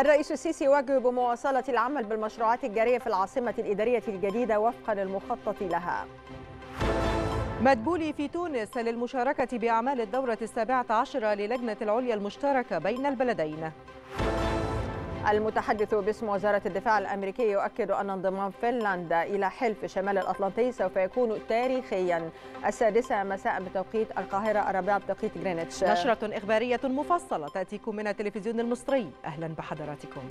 الرئيس السيسي يواجه بمواصلة العمل بالمشروعات الجارية في العاصمة الإدارية الجديدة وفقا للمخطط لها مدبولي في تونس للمشاركة بأعمال الدورة السابعة عشرة للجنة العليا المشتركة بين البلدين المتحدث باسم وزارة الدفاع الأمريكي يؤكد أن انضمام فنلندا إلى حلف شمال الأطلنطي سوف يكون تاريخيا السادسة مساء بتوقيت القاهرة الرابعة بتوقيت غرينتش نشرة إخبارية مفصلة تأتيكم من التلفزيون المصري أهلا بحضراتكم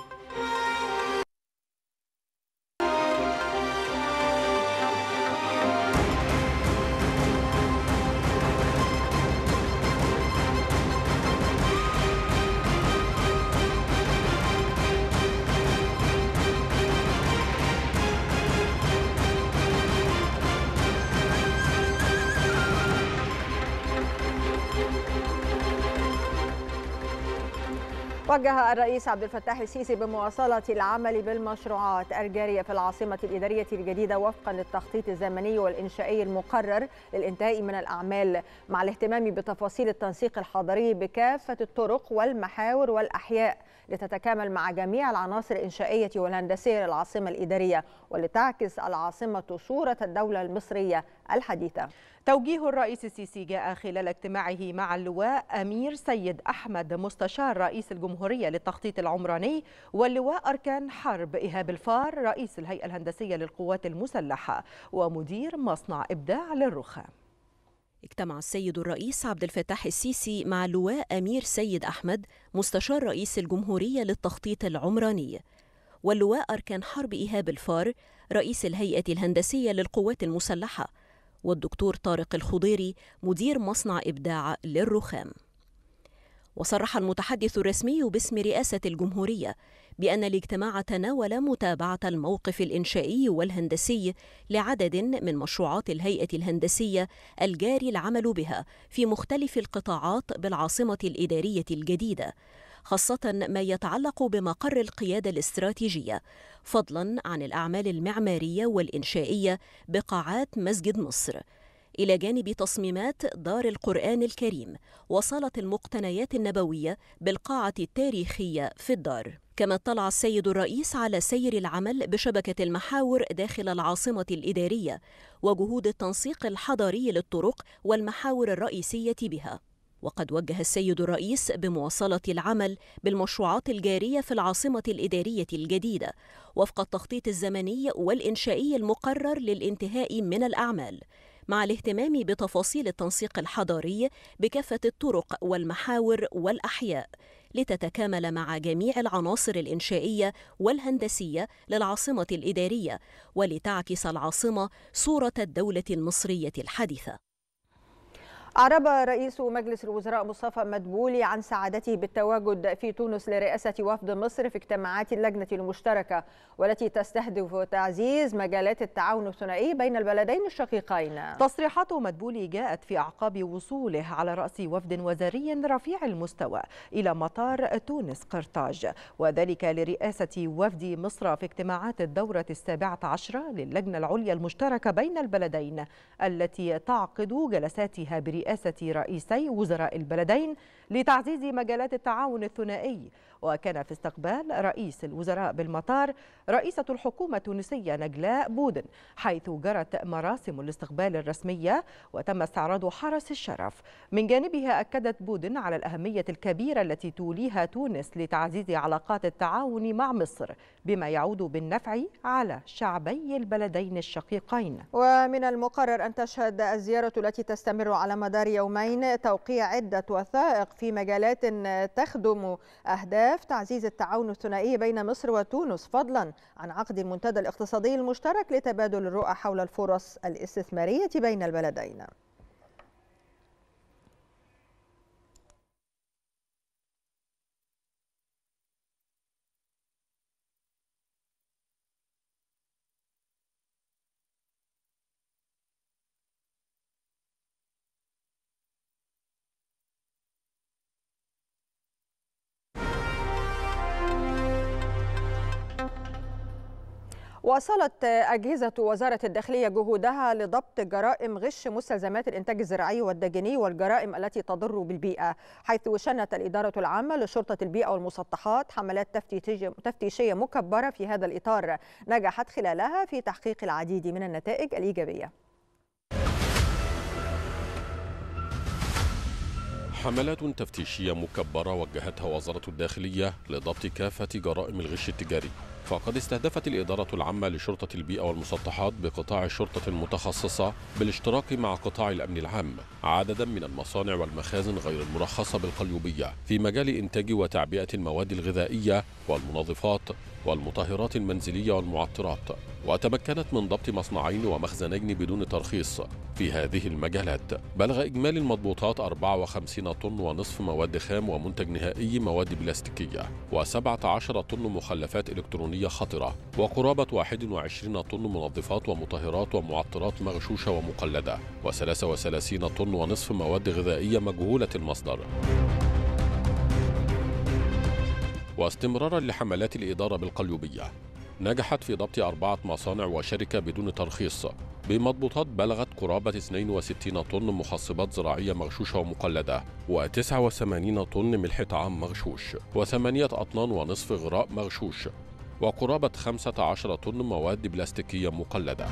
وجه الرئيس عبد الفتاح السيسي بمواصلة العمل بالمشروعات الجارية في العاصمة الإدارية الجديدة وفقا للتخطيط الزمني والإنشائي المقرر للانتهاء من الأعمال مع الاهتمام بتفاصيل التنسيق الحضري بكافة الطرق والمحاور والأحياء لتتكامل مع جميع العناصر الإنشائية والهندسية للعاصمة الإدارية ولتعكس العاصمة صورة الدولة المصرية الحديثة توجيه الرئيس السيسي جاء خلال اجتماعه مع اللواء أمير سيد أحمد مستشار رئيس الجمهورية للتخطيط العمراني واللواء أركان حرب إيهاب الفار رئيس الهيئة الهندسية للقوات المسلحة ومدير مصنع إبداع للرخام اجتمع السيد الرئيس عبد الفتاح السيسي مع اللواء أمير سيد أحمد مستشار رئيس الجمهورية للتخطيط العمراني واللواء أركان حرب إيهاب الفار رئيس الهيئة الهندسية للقوات المسلحة والدكتور طارق الخضيري مدير مصنع إبداع للرخام وصرح المتحدث الرسمي باسم رئاسة الجمهورية بأن الاجتماع تناول متابعة الموقف الإنشائي والهندسي لعدد من مشروعات الهيئة الهندسية الجاري العمل بها في مختلف القطاعات بالعاصمة الإدارية الجديدة، خاصة ما يتعلق بمقر القيادة الاستراتيجية فضلا عن الأعمال المعمارية والإنشائية بقاعات مسجد مصر إلى جانب تصميمات دار القرآن الكريم وصالة المقتنيات النبوية بالقاعة التاريخية في الدار كما اطلع السيد الرئيس على سير العمل بشبكة المحاور داخل العاصمة الإدارية وجهود التنسيق الحضري للطرق والمحاور الرئيسية بها وقد وجه السيد الرئيس بمواصلة العمل بالمشروعات الجارية في العاصمة الإدارية الجديدة وفق التخطيط الزمني والإنشائي المقرر للانتهاء من الأعمال مع الاهتمام بتفاصيل التنسيق الحضاري بكافة الطرق والمحاور والأحياء لتتكامل مع جميع العناصر الإنشائية والهندسية للعاصمة الإدارية ولتعكس العاصمة صورة الدولة المصرية الحديثة أعرب رئيس مجلس الوزراء مصطفى مدبولي عن سعادته بالتواجد في تونس لرئاسة وفد مصر في اجتماعات اللجنة المشتركة والتي تستهدف تعزيز مجالات التعاون الثنائي بين البلدين الشقيقين تصريحات مدبولي جاءت في أعقاب وصوله على رأس وفد وزاري رفيع المستوى إلى مطار تونس قرطاج وذلك لرئاسة وفد مصر في اجتماعات الدورة السابعة عشرة للجنة العليا المشتركة بين البلدين التي تعقد جلساتها برئاسة برئاسة رئيسي وزراء البلدين لتعزيز مجالات التعاون الثنائي وكان في استقبال رئيس الوزراء بالمطار رئيسة الحكومة التونسية نجلاء بودن حيث جرت مراسم الاستقبال الرسمية وتم استعراض حرس الشرف من جانبها أكدت بودن على الأهمية الكبيرة التي توليها تونس لتعزيز علاقات التعاون مع مصر بما يعود بالنفع على شعبي البلدين الشقيقين ومن المقرر أن تشهد الزيارة التي تستمر على مدار يومين توقيع عدة وثائق في مجالات تخدم أهداف الأهداف تعزيز التعاون الثنائي بين مصر وتونس فضلا عن عقد المنتدى الاقتصادي المشترك لتبادل الرؤى حول الفرص الاستثمارية بين البلدين واصلت أجهزة وزارة الداخلية جهودها لضبط جرائم غش مستلزمات الإنتاج الزراعي والدجني والجرائم التي تضر بالبيئة حيث شنت الإدارة العامة لشرطة البيئة والمسطحات حملات تفتيشية مكبرة في هذا الإطار نجحت خلالها في تحقيق العديد من النتائج الإيجابية حملات تفتيشية مكبرة وجهتها وزارة الداخلية لضبط كافة جرائم الغش التجاري فقد استهدفت الإدارة العامة لشرطة البيئة والمسطحات بقطاع الشرطة المتخصصة بالاشتراك مع قطاع الأمن العام عددا من المصانع والمخازن غير المرخصة بالقليوبية في مجال إنتاج وتعبئة المواد الغذائية والمنظفات والمطهرات المنزلية والمعطرات وتمكنت من ضبط مصنعين ومخزنين بدون ترخيص في هذه المجالات بلغ إجمالي المضبوطات 54 طن ونصف مواد خام ومنتج نهائي مواد بلاستيكية و17 طن مخلفات إلكترونية خطرة وقرابة 21 طن منظفات ومطهرات ومعطرات مغشوشة ومقلدة و33 طن ونصف مواد غذائية مجهولة المصدر واستمرارا لحملات الإدارة بالقليوبية نجحت في ضبط أربعة مصانع وشركة بدون ترخيص بمضبوطات بلغت قرابة 62 طن مخصبات زراعية مغشوشة ومقلدة و89 طن ملح طعام مغشوش و8 أطنان ونصف غراء مغشوش وقرابة 15 طن مواد بلاستيكية مقلدة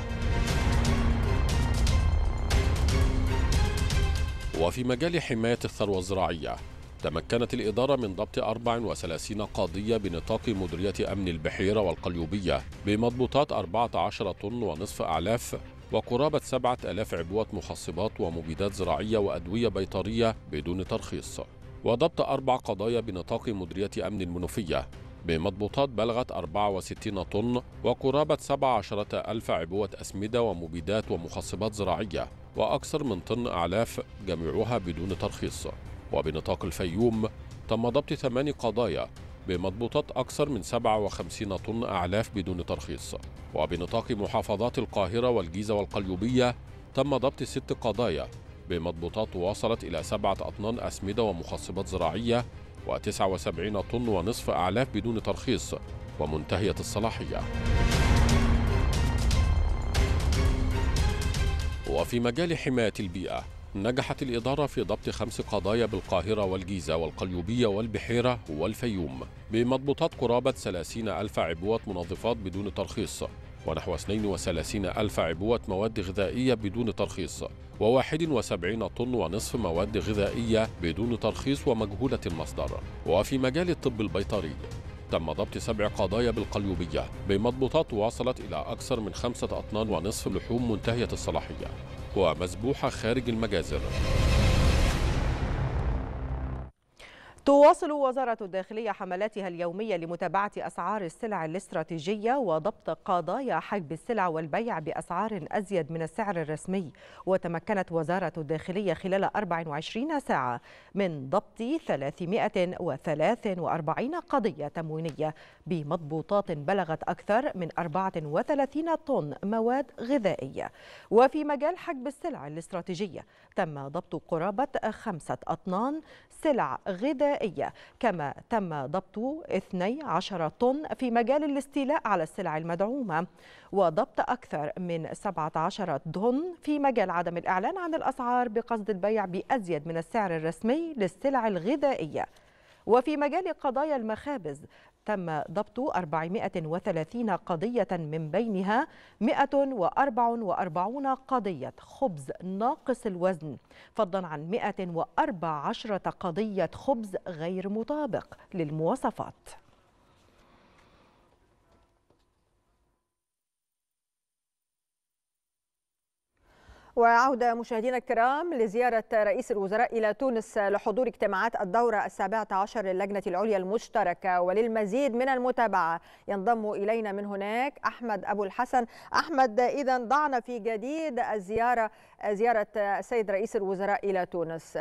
وفي مجال حماية الثروة الزراعية تمكنت الإدارة من ضبط 34 قضية بنطاق مديرية أمن البحيرة والقليوبية بمضبوطات 14 طن ونصف أعلاف وقرابة 7000 عبوة مخصبات ومبيدات زراعية وأدوية بيطرية بدون ترخيص وضبط أربع قضايا بنطاق مديرية أمن المنوفية بمضبوطات بلغت 64 طن وقرابة 17 ألف عبوة أسمدة ومبيدات ومخصبات زراعية وأكثر من طن أعلاف جميعها بدون ترخيص وبنطاق الفيوم تم ضبط ثمان قضايا بمضبوطات أكثر من 57 طن أعلاف بدون ترخيص وبنطاق محافظات القاهرة والجيزة والقليوبية تم ضبط ست قضايا بمضبوطات وصلت إلى سبعة أطنان أسمدة ومخصبات زراعية و79 طن ونصف أعلاف بدون ترخيص ومنتهية الصلاحية وفي مجال حماية البيئة نجحت الإدارة في ضبط خمس قضايا بالقاهرة والجيزة والقليوبية والبحيرة والفيوم بمضبوطات قرابة 30 ألف عبوة منظفات بدون ترخيص ونحو 32 ألف عبوة مواد غذائية بدون ترخيص و71 طن ونصف مواد غذائية بدون ترخيص ومجهولة المصدر وفي مجال الطب البيطري تم ضبط سبع قضايا بالقليوبية بمضبوطات وصلت إلى أكثر من خمسة أطنان ونصف لحوم منتهية الصلاحية ومذبوحة خارج المجازر تواصل وزارة الداخلية حملاتها اليومية لمتابعة أسعار السلع الاستراتيجية وضبط قضايا حجب السلع والبيع بأسعار أزيد من السعر الرسمي وتمكنت وزارة الداخلية خلال 24 ساعة من ضبط 343 قضية تموينية بمضبوطات بلغت أكثر من 34 طن مواد غذائية وفي مجال حجب السلع الاستراتيجية تم ضبط قرابة خمسة أطنان سلع غذائية الغذائية كما تم ضبط 12 طن في مجال الاستيلاء على السلع المدعومة وضبط أكثر من 17 طن في مجال عدم الإعلان عن الأسعار بقصد البيع بأزيد من السعر الرسمي للسلع الغذائية وفي مجال قضايا المخابز تم ضبط 430 قضية من بينها 144 قضية خبز ناقص الوزن فضلا عن 114 قضية خبز غير مطابق للمواصفات وعودة مشاهدينا الكرام لزيارة رئيس الوزراء إلى تونس لحضور اجتماعات الدورة السابعة عشر للجنة العليا المشتركة وللمزيد من المتابعة ينضم إلينا من هناك أحمد أبو الحسن أحمد إذا ضعنا في جديد الزيارة زيارة السيد رئيس الوزراء إلى تونس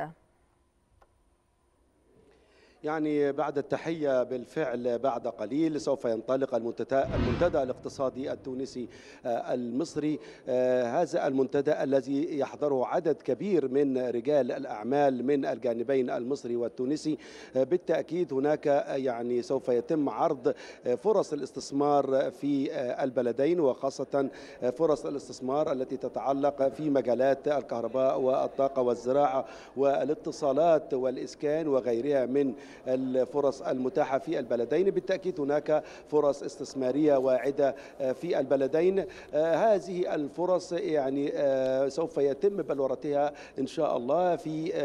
يعني بعد التحية بالفعل بعد قليل سوف ينطلق المنتدى الاقتصادي التونسي آه، المصري آه، هذا المنتدى الذي يحضره عدد كبير من رجال الأعمال من الجانبين المصري والتونسي آه، بالتأكيد هناك يعني سوف يتم عرض فرص الاستثمار في البلدين وخاصة فرص الاستثمار التي تتعلق في مجالات الكهرباء والطاقة والزراعة والاتصالات والإسكان وغيرها من الفرص المتاحة في البلدين بالتأكيد هناك فرص استثمارية واعدة في البلدين آه، هذه الفرص يعني آه، سوف يتم بلورتها إن شاء الله في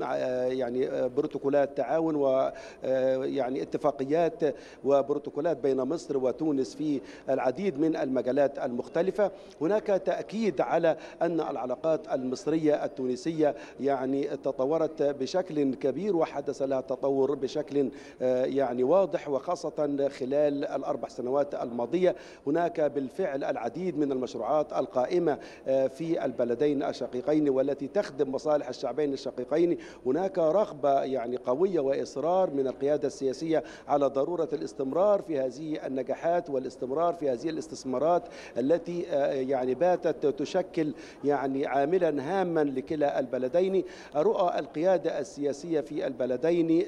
آه، يعني بروتوكولات تعاون ويعني اتفاقيات وبروتوكولات بين مصر وتونس في العديد من المجالات المختلفة هناك تأكيد على أن العلاقات المصرية التونسية يعني تطورت بشكل كبير وحدث لها تطور بشكل آه، يعني واضح وخاصة خلال الأربع سنوات الماضية هناك بالفعل العديد من المشروعات القائمة آه، في البلدين الشقيقين والتي تخدم مصالح الشعبين الشقيقين هناك رغبة يعني قوية وإصرار من القيادة السياسية على ضرورة الاستمرار في هذه النجاحات والاستمرار في هذه الاستثمارات التي آه، يعني باتت تشكل يعني عاملا هاما لكلا البلدين رؤى القيادة السياسية في البلدين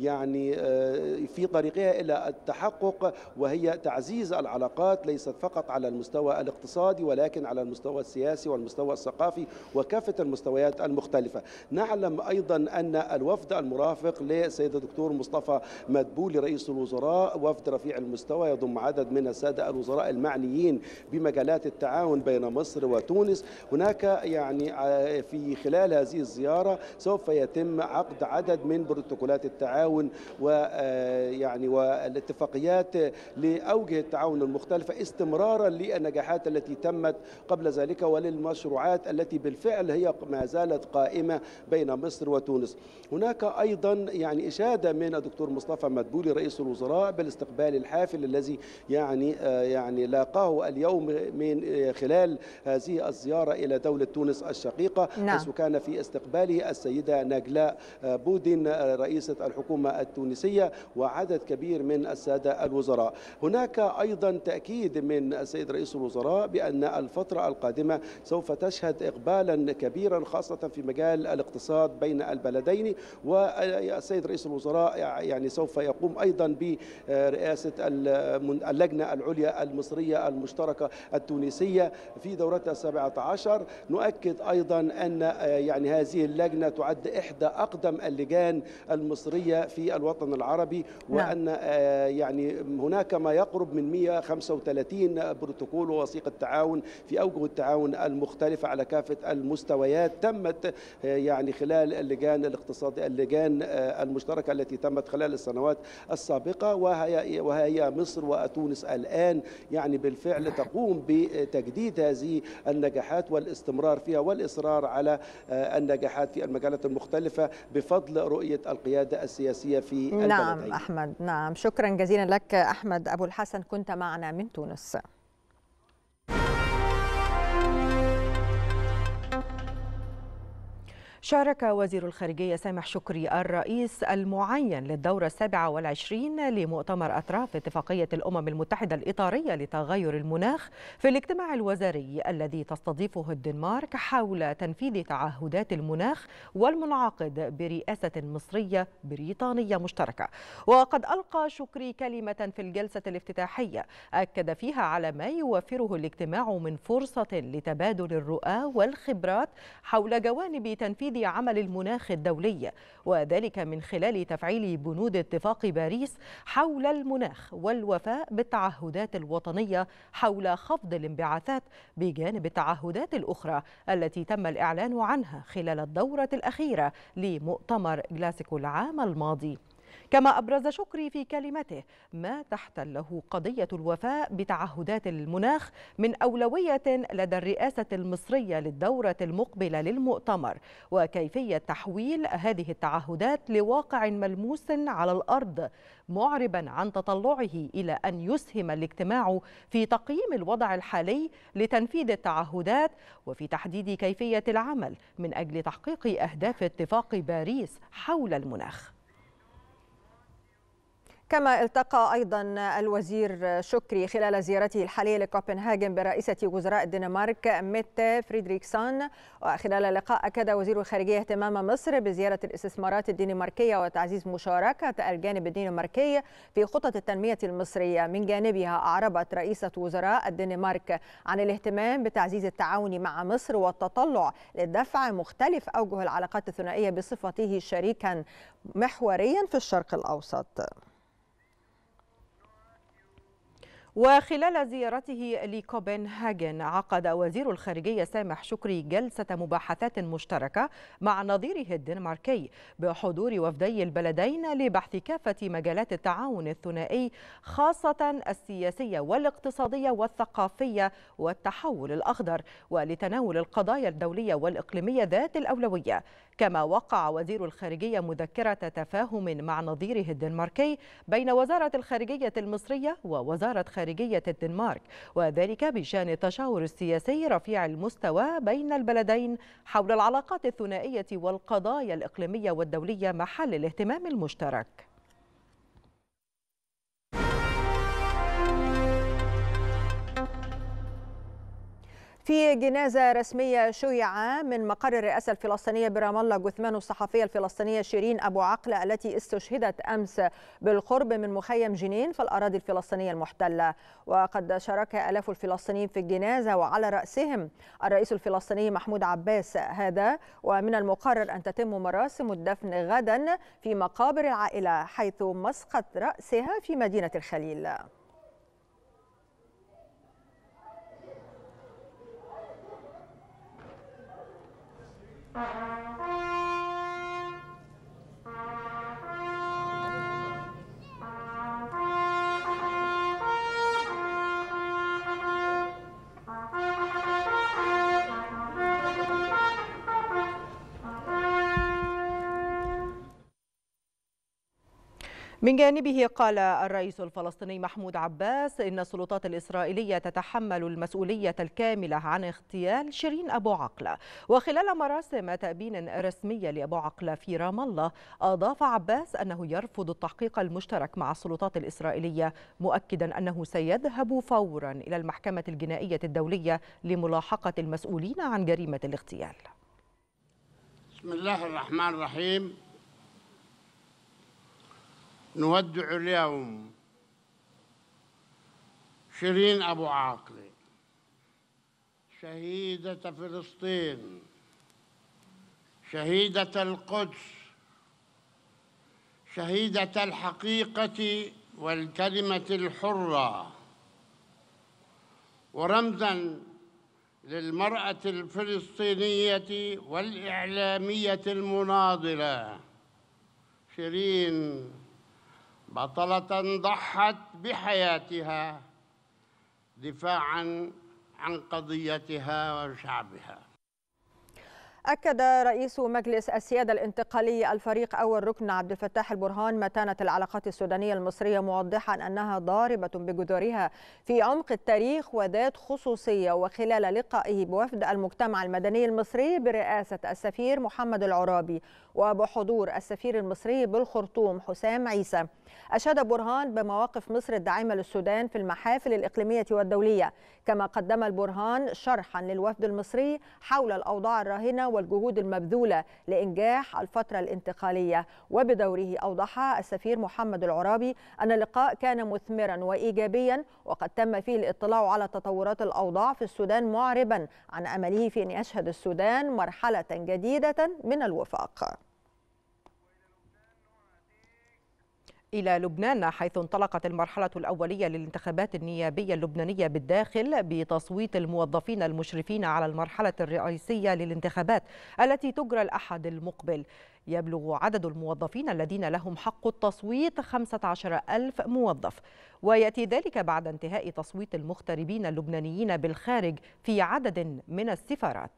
يعني آه، في طريقها إلى التحقق وهي تعزيز العلاقات ليست فقط على المستوى الاقتصادي ولكن على المستوى السياسي والمستوى الثقافي وكافة المستويات المختلفة نعلم أيضا أن الوفد المرافق للسيد الدكتور مصطفى مدبولي رئيس الوزراء وفد رفيع المستوى يضم عدد من السادة الوزراء المعنيين بمجالات التعاون بين مصر وتونس هناك يعني آه، في خلال هذه الزيارة سوف يتم عقد عدد من بروتوكولات التعاون التعاون ويعني آه، والاتفاقيات لأوجه التعاون المختلفة استمرارا للنجاحات التي تمت قبل ذلك وللمشروعات التي بالفعل هي ما زالت قائمة بين مصر وتونس هناك أيضا يعني إشادة من الدكتور مصطفى مدبولي رئيس الوزراء بالاستقبال الحافل الذي يعني آه، يعني لاقاه اليوم من آه، خلال هذه الزيارة إلى دولة تونس الشقيقة نعم. حيث كان في استقباله السيدة نجلاء بودين رئيسة الحكومة التونسية وعدد كبير من السادة الوزراء هناك أيضا تأكيد من السيد رئيس الوزراء بأن الفترة القادمة سوف تشهد إقبالا كبيرا خاصة في مجال الاقتصاد بين البلدين والسيد رئيس الوزراء يعني سوف يقوم أيضا برئاسة اللجنة العليا المصرية المشتركة التونسية في دورتها 17 نؤكد أيضا أن يعني هذه اللجنة تعد إحدى أقدم اللجان المصرية الشرعية في الوطن العربي نعم. وأن آه، يعني هناك ما يقرب من 135 بروتوكول ووثيقة تعاون في أوجه التعاون المختلفة على كافة المستويات تمت آه، يعني خلال اللجان الاقتصادية اللجان آه، المشتركة التي تمت خلال السنوات السابقة وهي وهي مصر وتونس الآن يعني بالفعل نعم. تقوم بتجديد هذه النجاحات والاستمرار فيها والإصرار على النجاحات في المجالات المختلفة بفضل رؤية القيادة السياسية في نعم البلدين. أحمد نعم شكرا جزيلا لك أحمد أبو الحسن كنت معنا من تونس شارك وزير الخارجية سامح شكري الرئيس المعين للدورة السابعة والعشرين لمؤتمر أطراف اتفاقية الأمم المتحدة الإطارية لتغير المناخ في الاجتماع الوزاري الذي تستضيفه الدنمارك حول تنفيذ تعهدات المناخ والمنعقد برئاسة مصرية بريطانية مشتركة وقد ألقى شكري كلمة في الجلسة الافتتاحية أكد فيها على ما يوفره الاجتماع من فرصة لتبادل الرؤى والخبرات حول جوانب تنفيذ تنفيذ عمل المناخ الدولي وذلك من خلال تفعيل بنود اتفاق باريس حول المناخ والوفاء بالتعهدات الوطنية حول خفض الانبعاثات بجانب التعهدات الأخرى التي تم الإعلان عنها خلال الدورة الأخيرة لمؤتمر جلاسكو العام الماضي كما أبرز شكري في كلمته ما تحتله قضية الوفاء بتعهدات المناخ من أولوية لدى الرئاسة المصرية للدورة المقبلة للمؤتمر وكيفية تحويل هذه التعهدات لواقع ملموس على الأرض معربا عن تطلعه إلى أن يسهم الاجتماع في تقييم الوضع الحالي لتنفيذ التعهدات وفي تحديد كيفية العمل من أجل تحقيق أهداف اتفاق باريس حول المناخ كما التقى أيضا الوزير شكري خلال زيارته الحالية لكوبنهاجن برئيسة وزراء الدنمارك ميت فريدريكسون وخلال اللقاء أكد وزير الخارجية اهتمام مصر بزيارة الاستثمارات الدنماركية وتعزيز مشاركة الجانب الدنماركي في خطط التنمية المصرية من جانبها أعربت رئيسة وزراء الدنمارك عن الاهتمام بتعزيز التعاون مع مصر والتطلع لدفع مختلف أوجه العلاقات الثنائية بصفته شريكا محوريا في الشرق الأوسط وخلال زيارته لكوبنهاجن عقد وزير الخارجية سامح شكري جلسة مباحثات مشتركة مع نظيره الدنماركي بحضور وفدي البلدين لبحث كافة مجالات التعاون الثنائي خاصة السياسية والاقتصادية والثقافية والتحول الأخضر ولتناول القضايا الدولية والإقليمية ذات الأولوية كما وقع وزير الخارجية مذكرة تفاهم مع نظيره الدنماركي بين وزارة الخارجية المصرية ووزارة خارجية خارجية الدنمارك وذلك بشأن التشاور السياسي رفيع المستوى بين البلدين حول العلاقات الثنائية والقضايا الإقليمية والدولية محل الاهتمام المشترك في جنازة رسمية شيع من مقر الرئاسة الفلسطينية برام الله جثمان الصحفية الفلسطينية شيرين أبو عقلة التي استشهدت أمس بالقرب من مخيم جنين في الأراضي الفلسطينية المحتلة وقد شارك آلاف الفلسطينيين في الجنازة وعلى رأسهم الرئيس الفلسطيني محمود عباس هذا ومن المقرر أن تتم مراسم الدفن غدا في مقابر العائلة حيث مسقط رأسها في مدينة الخليل Uh-huh. من جانبه قال الرئيس الفلسطيني محمود عباس إن السلطات الإسرائيلية تتحمل المسؤولية الكاملة عن اغتيال شيرين أبو عقلة وخلال مراسم تأبين رسمية لأبو عقلة في رام الله أضاف عباس أنه يرفض التحقيق المشترك مع السلطات الإسرائيلية مؤكدا أنه سيذهب فورا إلى المحكمة الجنائية الدولية لملاحقة المسؤولين عن جريمة الاغتيال بسم الله الرحمن الرحيم نودع اليوم شيرين أبو عاقلة شهيدة فلسطين شهيدة القدس شهيدة الحقيقة والكلمة الحرة ورمزا للمرأة الفلسطينية والإعلامية المناضلة شيرين بطلة ضحت بحياتها دفاعا عن قضيتها وشعبها أكد رئيس مجلس السيادة الانتقالي الفريق أول ركن عبد الفتاح البرهان متانة العلاقات السودانية المصرية موضحا أنها ضاربة بجذورها في عمق التاريخ وذات خصوصية وخلال لقائه بوفد المجتمع المدني المصري برئاسة السفير محمد العرابي وبحضور السفير المصري بالخرطوم حسام عيسى أشاد برهان بمواقف مصر الداعمة للسودان في المحافل الإقليمية والدولية كما قدم البرهان شرحا للوفد المصري حول الأوضاع الراهنة والجهود المبذولة لإنجاح الفترة الانتقالية وبدوره أوضح السفير محمد العرابي أن اللقاء كان مثمرا وإيجابيا وقد تم فيه الاطلاع على تطورات الأوضاع في السودان معربا عن أمله في أن يشهد السودان مرحلة جديدة من الوفاق إلى لبنان حيث انطلقت المرحلة الأولية للانتخابات النيابية اللبنانية بالداخل بتصويت الموظفين المشرفين على المرحلة الرئيسية للانتخابات التي تجرى الأحد المقبل يبلغ عدد الموظفين الذين لهم حق التصويت 15 ألف موظف ويأتي ذلك بعد انتهاء تصويت المغتربين اللبنانيين بالخارج في عدد من السفارات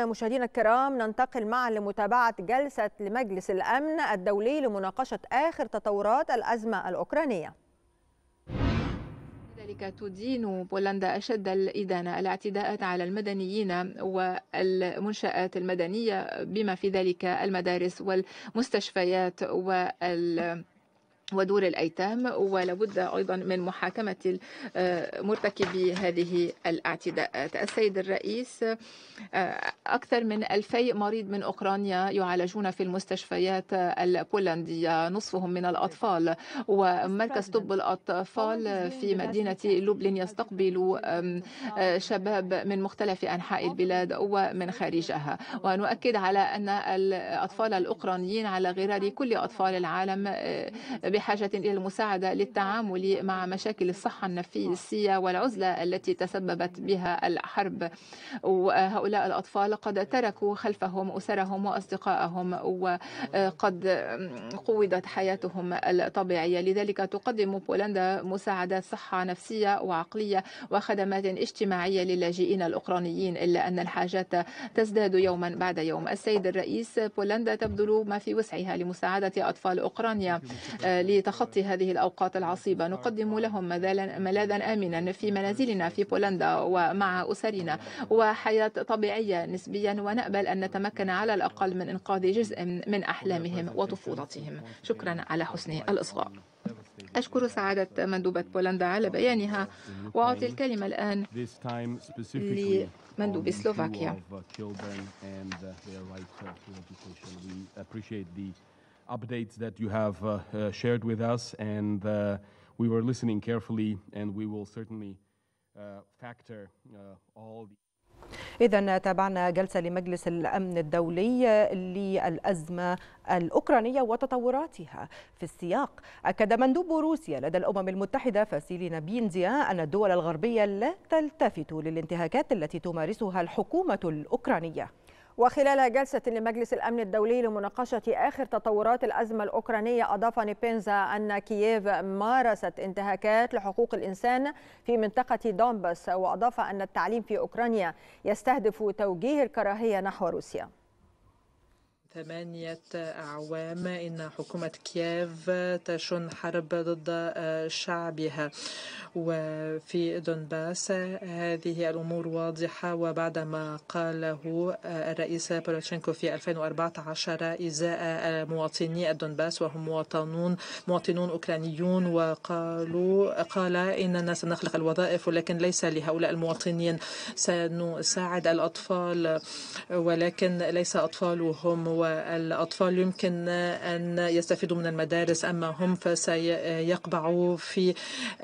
مشاهدينا الكرام ننتقل معا لمتابعة جلسة لمجلس الأمن الدولي لمناقشة آخر تطورات الأزمة الأوكرانية ذلك تدين بولندا أشد الإدانة الاعتداءات على المدنيين والمنشآت المدنية بما في ذلك المدارس والمستشفيات وال ودور الأيتام ولابد أيضا من محاكمة آه، مرتكبي هذه الاعتداءات السيد الرئيس آه، أكثر من ألفي مريض من أوكرانيا يعالجون في المستشفيات البولندية نصفهم من الأطفال ومركز طب الأطفال في مدينة لوبلين يستقبل آه، شباب من مختلف أنحاء البلاد ومن خارجها ونؤكد على أن الأطفال الأوكرانيين على غرار كل أطفال العالم بحاجة إلى المساعدة للتعامل مع مشاكل الصحة النفسية نعم. والعزلة التي تسببت بها الحرب وهؤلاء الأطفال قد تركوا خلفهم أسرهم وأصدقائهم وقد قوضت حياتهم الطبيعية لذلك تقدم بولندا مساعدات صحة نفسية وعقلية وخدمات اجتماعية للاجئين الأوكرانيين إلا أن الحاجات تزداد يوما بعد يوم السيد الرئيس بولندا تبذل ما في وسعها لمساعدة أطفال أوكرانيا لتخطي هذه الأوقات العصيبة نقدم لهم ملاذا آمنا في منازلنا في بولندا ومع أسرنا وحياة طبيعية نسبيا ونأبل أن نتمكن على الأقل من إنقاذ جزء من أحلامهم وطفولتهم شكرا على حسن الإصغاء أشكر سعادة مندوبة بولندا على بيانها وأعطي الكلمة الآن لمندوب سلوفاكيا. updates that you have uh, uh, shared with us, and uh, we were listening carefully, and we will certainly uh, factor uh, all the إذا تابعنا جلسة لمجلس الأمن الدولي للأزمة الأوكرانية وتطوراتها في السياق أكد مندوب روسيا لدى الأمم المتحدة فاسيلي نابينزيا أن الدول الغربية لا تلتفت للانتهاكات التي تمارسها الحكومة الأوكرانية وخلال جلسة لمجلس الأمن الدولي لمناقشة آخر تطورات الأزمة الأوكرانية أضاف نيبينزا أن كييف مارست انتهاكات لحقوق الإنسان في منطقة دومبس وأضاف أن التعليم في أوكرانيا يستهدف توجيه الكراهية نحو روسيا ثمانية أعوام إن حكومة كييف تشن حرب ضد آه، شعبها وفي دونباس هذه الأمور واضحة وبعدما قاله آه، الرئيس بوروتشينكو في 2014 إزاء آه، مواطني الدونباس وهم مواطنون مواطنون أوكرانيون وقالوا قال إننا سنخلق الوظائف ولكن ليس لهؤلاء المواطنين سنساعد الأطفال ولكن ليس أطفالهم والأطفال يمكن أن يستفيدوا من المدارس أما هم فسيقبعوا في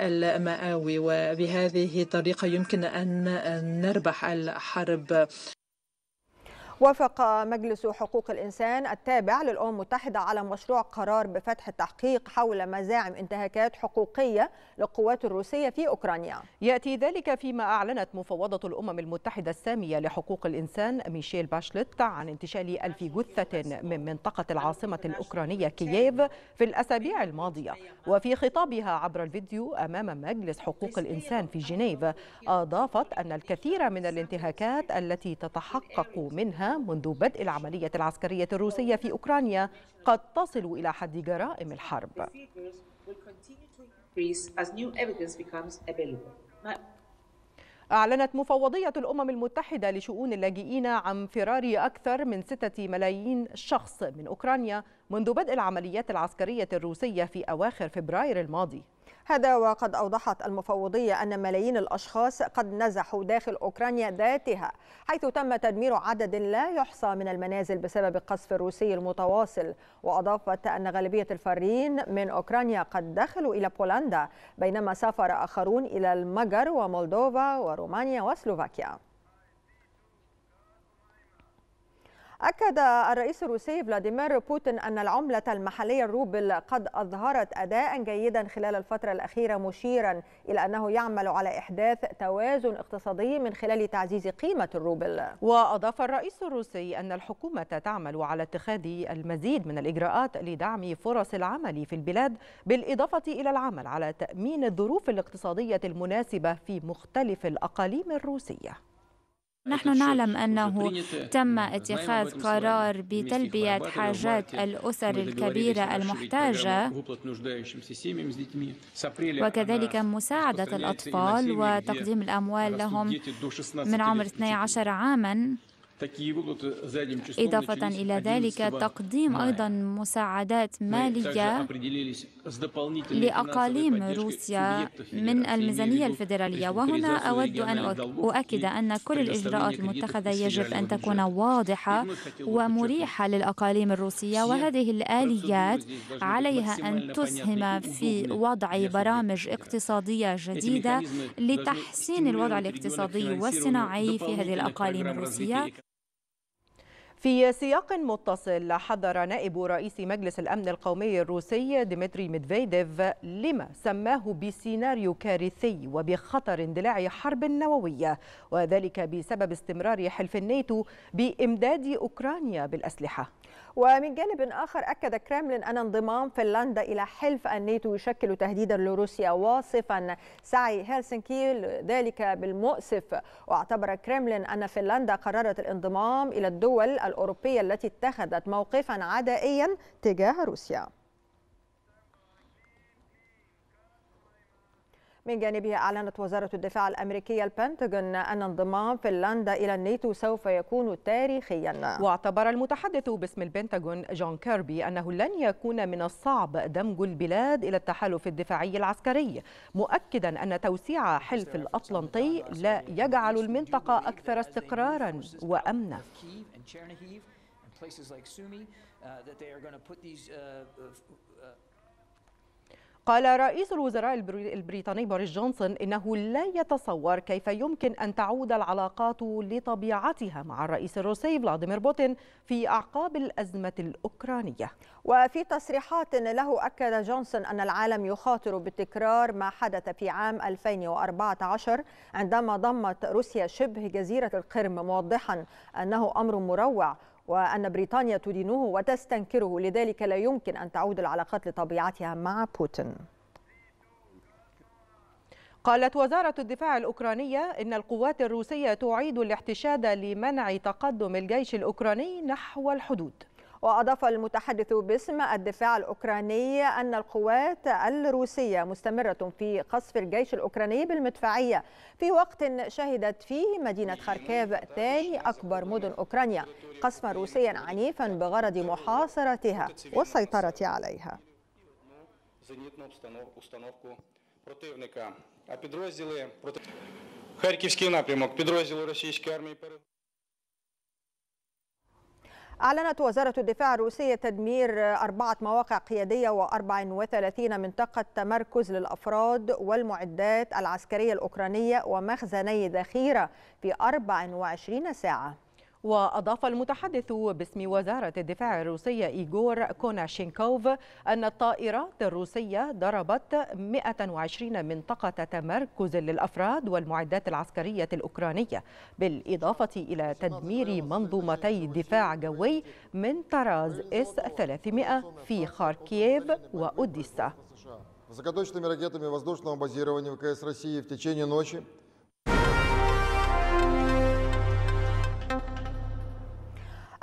المآوي وبهذه الطريقة يمكن أن نربح الحرب وافق مجلس حقوق الإنسان التابع للأمم المتحدة على مشروع قرار بفتح التحقيق حول مزاعم انتهاكات حقوقية للقوات الروسية في أوكرانيا يأتي ذلك فيما أعلنت مفوضة الأمم المتحدة السامية لحقوق الإنسان ميشيل باشلت عن انتشال ألف جثة من منطقة العاصمة الأوكرانية كييف في الأسابيع الماضية وفي خطابها عبر الفيديو أمام مجلس حقوق الإنسان في جنيف أضافت أن الكثير من الانتهاكات التي تتحقق منها منذ بدء العملية العسكرية الروسية في أوكرانيا قد تصل إلى حد جرائم الحرب أعلنت مفوضية الأمم المتحدة لشؤون اللاجئين عن فرار أكثر من ستة ملايين شخص من أوكرانيا منذ بدء العمليات العسكرية الروسية في أواخر فبراير الماضي هذا وقد أوضحت المفوضية أن ملايين الأشخاص قد نزحوا داخل أوكرانيا ذاتها حيث تم تدمير عدد لا يحصى من المنازل بسبب القصف الروسي المتواصل وأضافت أن غالبية الفارين من أوكرانيا قد دخلوا إلى بولندا بينما سافر آخرون إلى المجر ومولدوفا ورومانيا وسلوفاكيا أكد الرئيس الروسي فلاديمير بوتين أن العملة المحلية الروبل قد أظهرت أداء جيدا خلال الفترة الأخيرة مشيرا إلى أنه يعمل على إحداث توازن اقتصادي من خلال تعزيز قيمة الروبل وأضاف الرئيس الروسي أن الحكومة تعمل على اتخاذ المزيد من الإجراءات لدعم فرص العمل في البلاد بالإضافة إلى العمل على تأمين الظروف الاقتصادية المناسبة في مختلف الأقاليم الروسية نحن نعلم أنه تم آه، اتخاذ قرار بتلبية حاجات الأسر الكبيرة المحتاجة وكذلك آه، مساعدة الأطفال وتقديم الأموال لهم من عمر 12 عاماً إضافة إلى ذلك تقديم أيضا مساعدات مالية لأقاليم روسيا من الميزانية الفيدرالية وهنا أود أن أؤكد أن كل الإجراءات المتخذة يجب أن تكون واضحة ومريحة للأقاليم الروسية وهذه الآليات عليها أن تسهم في وضع برامج اقتصادية جديدة لتحسين الوضع الاقتصادي والصناعي في هذه الأقاليم الروسية في سياق متصل حذر نائب رئيس مجلس الأمن القومي الروسي ديمتري ميدفيديف لما سماه بسيناريو كارثي وبخطر اندلاع حرب نووية وذلك بسبب استمرار حلف الناتو بإمداد أوكرانيا بالأسلحة ومن جانب آخر أكد كرملين أن انضمام فنلندا إلى حلف الناتو يشكل تهديدا لروسيا واصفا سعي هلسنكي ذلك بالمؤسف واعتبر كرملين أن فنلندا قررت الانضمام إلى الدول الأوروبية التي اتخذت موقفا عدائيا تجاه روسيا من جانبها أعلنت وزارة الدفاع الأمريكية البنتاجون أن انضمام فنلندا إلى الناتو سوف يكون تاريخيا واعتبر المتحدث باسم البنتاجون جون كيربي أنه لن يكون من الصعب دمج البلاد إلى التحالف الدفاعي العسكري مؤكدا أن توسيع حلف الأطلنطي لا يجعل المنطقة أكثر استقرارا وأمنا places like Sumy uh, that they are going to put these uh, uh, uh قال رئيس الوزراء البريطاني بوريس جونسون إنه لا يتصور كيف يمكن أن تعود العلاقات لطبيعتها مع الرئيس الروسي فلاديمير بوتين في أعقاب الأزمة الأوكرانية وفي تصريحات له أكد جونسون أن العالم يخاطر بتكرار ما حدث في عام 2014 عندما ضمت روسيا شبه جزيرة القرم موضحا أنه أمر مروع وأن بريطانيا تدينه وتستنكره لذلك لا يمكن أن تعود العلاقات لطبيعتها مع بوتين قالت وزارة الدفاع الأوكرانية إن القوات الروسية تعيد الاحتشاد لمنع تقدم الجيش الأوكراني نحو الحدود وأضاف المتحدث باسم الدفاع الأوكراني أن القوات الروسية مستمرة في قصف الجيش الأوكراني بالمدفعية في وقت شهدت فيه مدينة خاركيف ثاني أكبر مدن أوكرانيا قصفا روسيا عنيفا بغرض محاصرتها والسيطرة عليها напрямок أعلنت وزارة الدفاع الروسية تدمير أربعة مواقع قيادية و34 منطقة تمركز للأفراد والمعدات العسكرية الأوكرانية ومخزني ذخيرة في 24 ساعة وأضاف المتحدث باسم وزارة الدفاع الروسية إيغور كوناشينكوف أن الطائرات الروسية ضربت 120 منطقة تمركز للأفراد والمعدات العسكرية الأوكرانية بالإضافة إلى تدمير منظومتي دفاع جوي من طراز إس 300 في خاركييف وأوديسا. Закаточными ракетами воздушного базирования ВКС России в течение ночи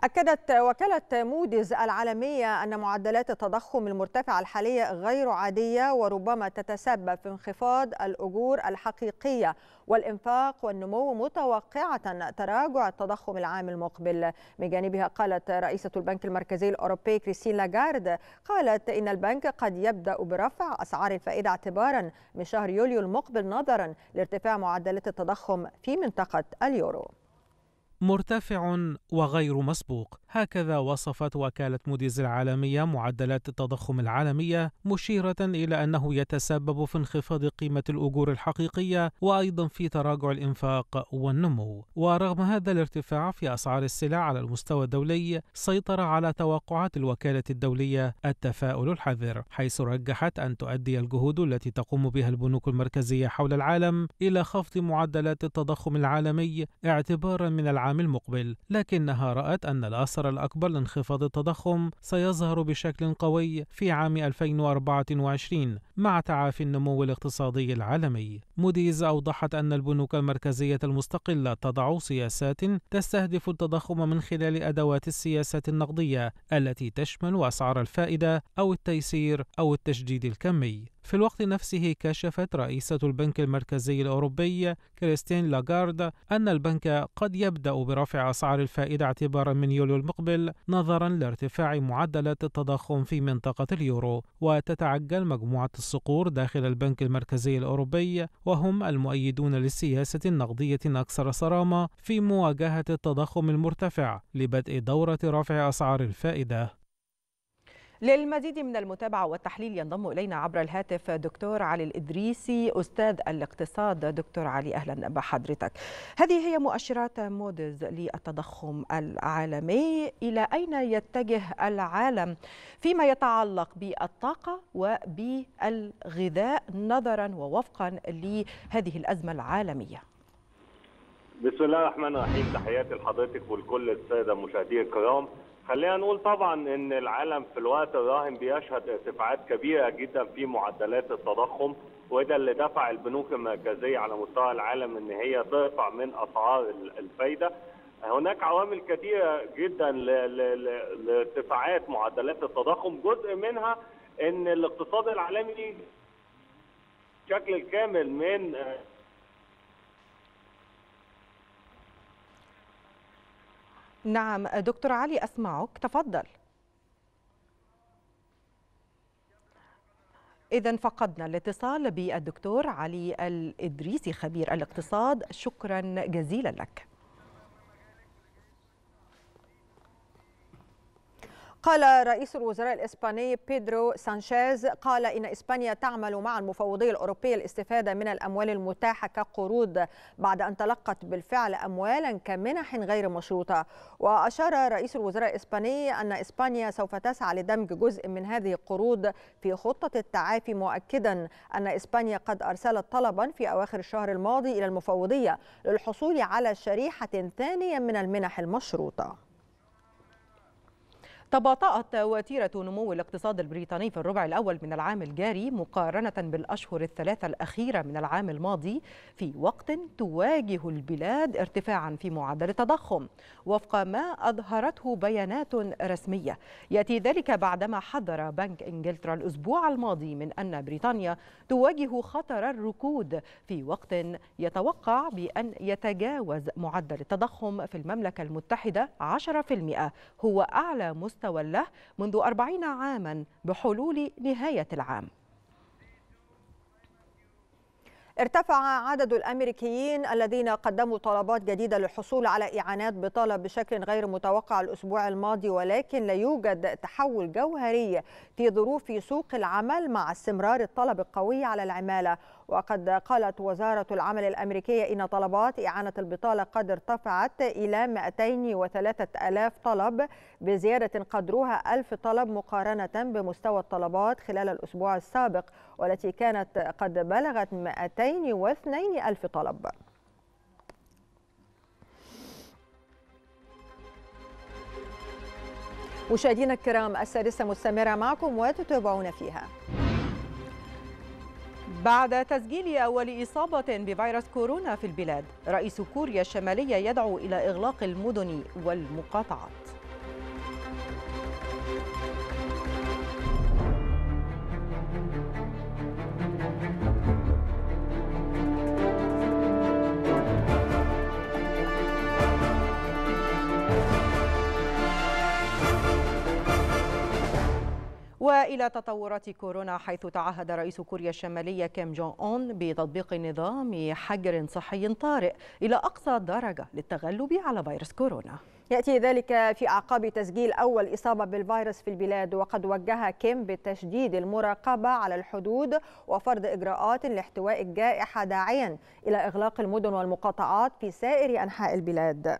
أكدت وكالة موديز العالمية أن معدلات التضخم المرتفعة الحالية غير عادية وربما تتسبب في انخفاض الأجور الحقيقية والإنفاق والنمو متوقعة تراجع التضخم العام المقبل من جانبها قالت رئيسة البنك المركزي الأوروبي كريستين لاغارد قالت إن البنك قد يبدأ برفع أسعار الفائدة اعتبارا من شهر يوليو المقبل نظرا لارتفاع معدلات التضخم في منطقة اليورو مرتفع وغير مسبوق هكذا وصفت وكالة موديز العالمية معدلات التضخم العالمية مشيرة إلى أنه يتسبب في انخفاض قيمة الأجور الحقيقية وأيضا في تراجع الإنفاق والنمو ورغم هذا الارتفاع في أسعار السلع على المستوى الدولي سيطر على توقعات الوكالة الدولية التفاؤل الحذر حيث رجحت أن تؤدي الجهود التي تقوم بها البنوك المركزية حول العالم إلى خفض معدلات التضخم العالمي اعتبارا من العالم العام المقبل لكنها رأت أن الأثر الأكبر لانخفاض التضخم سيظهر بشكل قوي في عام 2024 مع تعافي النمو الاقتصادي العالمي موديز أوضحت أن البنوك المركزية المستقلة تضع سياسات تستهدف التضخم من خلال أدوات السياسة النقدية التي تشمل أسعار الفائدة أو التيسير أو التشديد الكمي في الوقت نفسه كشفت رئيسة البنك المركزي الأوروبي كريستين لاغارد أن البنك قد يبدأ برفع أسعار الفائدة اعتبارا من يوليو المقبل نظرا لارتفاع معدلات التضخم في منطقة اليورو وتتعجل مجموعة الصقور داخل البنك المركزي الأوروبي وهم المؤيدون للسياسة النقدية أكثر صرامة في مواجهة التضخم المرتفع لبدء دورة رفع أسعار الفائدة للمزيد من المتابعة والتحليل ينضم إلينا عبر الهاتف دكتور علي الإدريسي أستاذ الاقتصاد دكتور علي أهلا بحضرتك هذه هي مؤشرات مودز للتضخم العالمي إلى أين يتجه العالم فيما يتعلق بالطاقة وبالغذاء نظرا ووفقا لهذه الأزمة العالمية بسم الله الرحمن الرحيم تحياتي لحضرتك ولكل الساده مشاهدي الكرام خلينا نقول طبعا ان العالم في الوقت الراهن بيشهد ارتفاعات كبيره جدا في معدلات التضخم وده اللي دفع البنوك المركزيه على مستوى العالم ان هي ترفع من اسعار الفايده هناك عوامل كثيره جدا لارتفاعات معدلات التضخم جزء منها ان الاقتصاد العالمي بشكل كامل من نعم دكتور علي أسمعك تفضل إذا فقدنا الاتصال بالدكتور علي الإدريسي خبير الاقتصاد شكرا جزيلا لك قال رئيس الوزراء الإسباني بيدرو سانشيز قال إن إسبانيا تعمل مع المفوضية الأوروبية الاستفادة من الأموال المتاحة كقروض بعد أن تلقت بالفعل أموالا كمنح غير مشروطة وأشار رئيس الوزراء الإسباني أن إسبانيا سوف تسعى لدمج جزء من هذه القروض في خطة التعافي مؤكدا أن إسبانيا قد أرسلت طلبا في أواخر الشهر الماضي إلى المفوضية للحصول على شريحة ثانية من المنح المشروطة تباطأت وتيرة نمو الاقتصاد البريطاني في الربع الأول من العام الجاري مقارنة بالأشهر الثلاثة الأخيرة من العام الماضي في وقت تواجه البلاد ارتفاعا في معدل التضخم وفق ما أظهرته بيانات رسمية يأتي ذلك بعدما حذر بنك إنجلترا الأسبوع الماضي من أن بريطانيا تواجه خطر الركود في وقت يتوقع بأن يتجاوز معدل التضخم في المملكة المتحدة 10% هو أعلى مستوى مستوى منذ أربعين عاما بحلول نهاية العام ارتفع عدد الامريكيين الذين قدموا طلبات جديده للحصول على اعانات بطاله بشكل غير متوقع الاسبوع الماضي ولكن لا يوجد تحول جوهري في ظروف سوق العمل مع استمرار الطلب القوي على العماله وقد قالت وزارة العمل الأمريكية إن طلبات إعانة البطالة قد ارتفعت إلى 203000 طلب بزيادة قدرها 1000 طلب مقارنة بمستوى الطلبات خلال الأسبوع السابق والتي كانت قد بلغت 202000 طلب مشاهدينا الكرام السادسة مستمرة معكم وتتابعون فيها بعد تسجيل أول إصابة بفيروس كورونا في البلاد رئيس كوريا الشمالية يدعو إلى إغلاق المدن والمقاطعات والى تطورات كورونا حيث تعهد رئيس كوريا الشماليه كيم جون اون بتطبيق نظام حجر صحي طارئ الى اقصى درجه للتغلب على فيروس كورونا. ياتي ذلك في اعقاب تسجيل اول اصابه بالفيروس في البلاد وقد وجه كيم بتشديد المراقبه على الحدود وفرض اجراءات لاحتواء الجائحه داعيا الى اغلاق المدن والمقاطعات في سائر انحاء البلاد.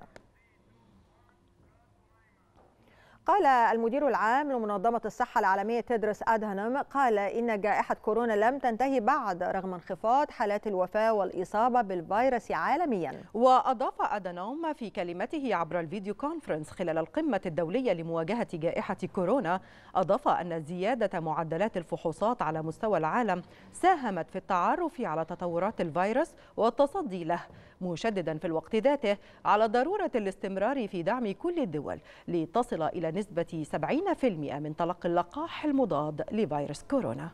قال المدير العام لمنظمة الصحة العالمية تدرس أدهنم قال إن جائحة كورونا لم تنتهي بعد رغم انخفاض حالات الوفاة والإصابة بالفيروس عالميا وأضاف أدهنم في كلمته عبر الفيديو كونفرنس خلال القمة الدولية لمواجهة جائحة كورونا أضاف أن زيادة معدلات الفحوصات على مستوى العالم ساهمت في التعرف على تطورات الفيروس والتصدي له مشددا في الوقت ذاته على ضرورة الاستمرار في دعم كل الدول لتصل إلى بنسبة 70% من تلقي اللقاح المضاد لفيروس كورونا